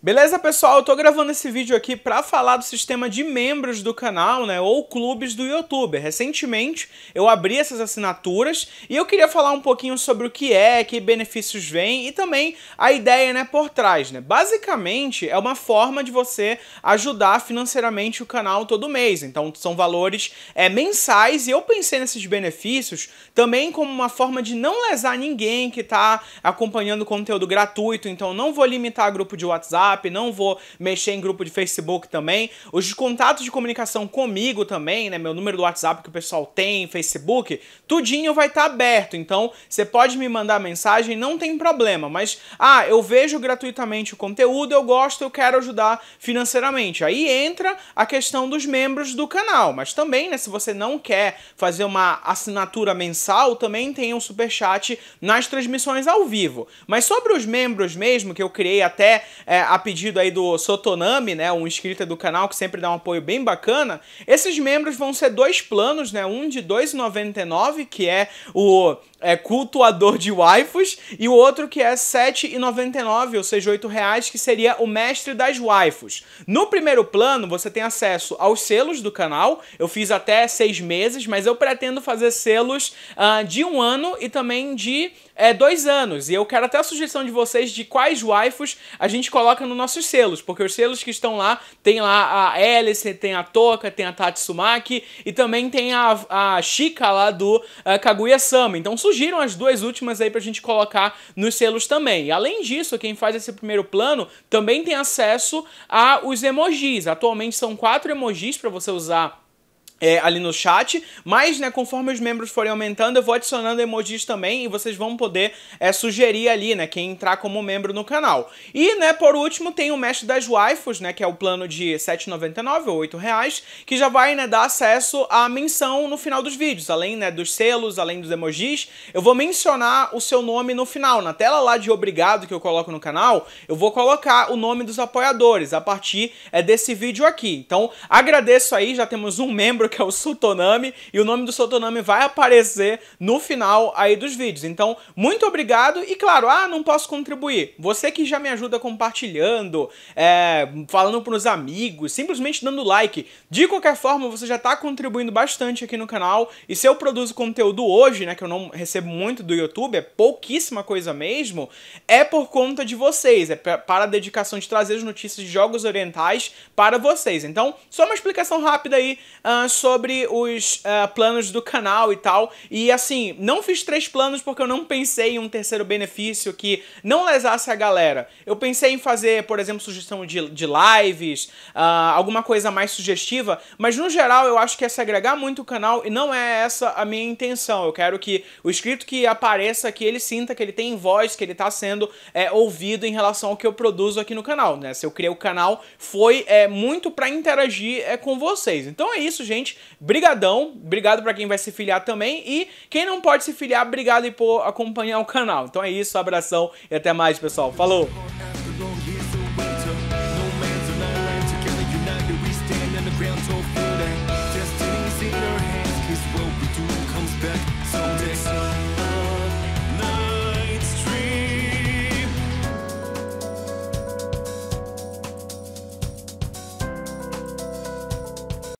Beleza, pessoal? Eu tô gravando esse vídeo aqui para falar do sistema de membros do canal, né, ou clubes do YouTube. Recentemente, eu abri essas assinaturas e eu queria falar um pouquinho sobre o que é, que benefícios vem e também a ideia, né, por trás, né? Basicamente, é uma forma de você ajudar financeiramente o canal todo mês. Então, são valores é, mensais e eu pensei nesses benefícios também como uma forma de não lesar ninguém que tá acompanhando conteúdo gratuito. Então, não vou limitar grupo de WhatsApp, WhatsApp, não vou mexer em grupo de Facebook também. Os contatos de comunicação comigo também, né? Meu número do WhatsApp que o pessoal tem, Facebook, tudinho vai estar tá aberto. Então, você pode me mandar mensagem, não tem problema. Mas, ah, eu vejo gratuitamente o conteúdo, eu gosto, eu quero ajudar financeiramente. Aí entra a questão dos membros do canal. Mas também, né, se você não quer fazer uma assinatura mensal, também tem um super chat nas transmissões ao vivo. Mas sobre os membros mesmo, que eu criei até é, a a pedido aí do Sotonami, né, um inscrito do canal que sempre dá um apoio bem bacana, esses membros vão ser dois planos, né, um de 2,99, que é o é, cultuador de waifus, e o outro que é 7,99, ou seja, 8 reais, que seria o mestre das waifus. No primeiro plano, você tem acesso aos selos do canal, eu fiz até seis meses, mas eu pretendo fazer selos uh, de um ano e também de é, dois anos, e eu quero até a sugestão de vocês de quais waifus a gente coloca nos nossos selos, porque os selos que estão lá, tem lá a Hélice, tem a Toca, tem a Tatsumaki e também tem a, a Shika lá do uh, eh, Kaguya-sama. Então surgiram as duas últimas aí pra gente colocar nos selos também. E, além disso, quem faz esse primeiro plano também tem acesso aos emojis. Atualmente são quatro emojis para você usar é, ali no chat, mas né, conforme os membros forem aumentando, eu vou adicionando emojis também e vocês vão poder é, sugerir ali, né, quem entrar como membro no canal. E, né, por último, tem o mestre das waifus, né, que é o plano de R$7,99 ou R$8,00, reais, que já vai, né, dar acesso à menção no final dos vídeos, além, né, dos selos, além dos emojis, eu vou mencionar o seu nome no final, na tela lá de obrigado que eu coloco no canal, eu vou colocar o nome dos apoiadores a partir é, desse vídeo aqui. Então, agradeço aí, já temos um membro que é o Sotonami, e o nome do Sotonami vai aparecer no final aí dos vídeos. Então, muito obrigado e claro, ah, não posso contribuir. Você que já me ajuda compartilhando, é, falando para os amigos, simplesmente dando like. De qualquer forma, você já está contribuindo bastante aqui no canal. E se eu produzo conteúdo hoje, né, que eu não recebo muito do YouTube, é pouquíssima coisa mesmo, é por conta de vocês, é para a dedicação de trazer as notícias de jogos orientais para vocês. Então, só uma explicação rápida aí uh, sobre os uh, planos do canal e tal. E assim, não fiz três planos porque eu não pensei em um terceiro benefício que não lesasse a galera. Eu pensei em fazer, por exemplo, sugestão de, de lives, uh, alguma coisa mais sugestiva, mas no geral eu acho que é segregar muito o canal e não é essa a minha intenção. Eu quero que o inscrito que apareça, que ele sinta que ele tem voz, que ele tá sendo é, ouvido em relação ao que eu produzo aqui no canal, né? Se eu criei o canal, foi é, muito para interagir é, com vocês. Então é isso, gente gente. Brigadão, obrigado para quem vai se filiar também e quem não pode se filiar, obrigado por acompanhar o canal. Então é isso, abração e até mais, pessoal. Falou!